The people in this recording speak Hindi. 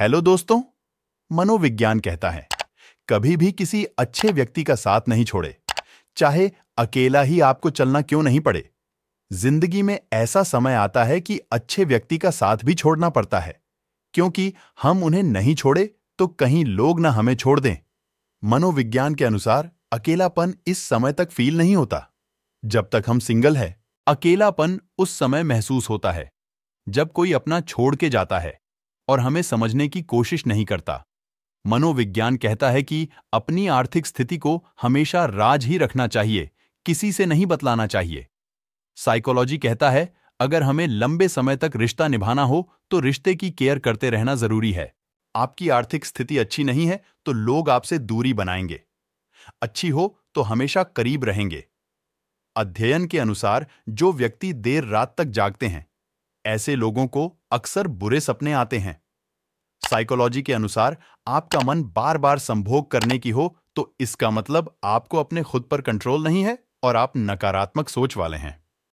हेलो दोस्तों मनोविज्ञान कहता है कभी भी किसी अच्छे व्यक्ति का साथ नहीं छोड़े चाहे अकेला ही आपको चलना क्यों नहीं पड़े जिंदगी में ऐसा समय आता है कि अच्छे व्यक्ति का साथ भी छोड़ना पड़ता है क्योंकि हम उन्हें नहीं छोड़े तो कहीं लोग ना हमें छोड़ दें मनोविज्ञान के अनुसार अकेलापन इस समय तक फील नहीं होता जब तक हम सिंगल है अकेलापन उस समय महसूस होता है जब कोई अपना छोड़ के जाता है और हमें समझने की कोशिश नहीं करता मनोविज्ञान कहता है कि अपनी आर्थिक स्थिति को हमेशा राज ही रखना चाहिए किसी से नहीं बतलाना चाहिए साइकोलॉजी कहता है अगर हमें लंबे समय तक रिश्ता निभाना हो तो रिश्ते की केयर करते रहना जरूरी है आपकी आर्थिक स्थिति अच्छी नहीं है तो लोग आपसे दूरी बनाएंगे अच्छी हो तो हमेशा करीब रहेंगे अध्ययन के अनुसार जो व्यक्ति देर रात तक जागते हैं ऐसे लोगों को अक्सर बुरे सपने आते हैं साइकोलॉजी के अनुसार आपका मन बार बार संभोग करने की हो तो इसका मतलब आपको अपने खुद पर कंट्रोल नहीं है और आप नकारात्मक सोच वाले हैं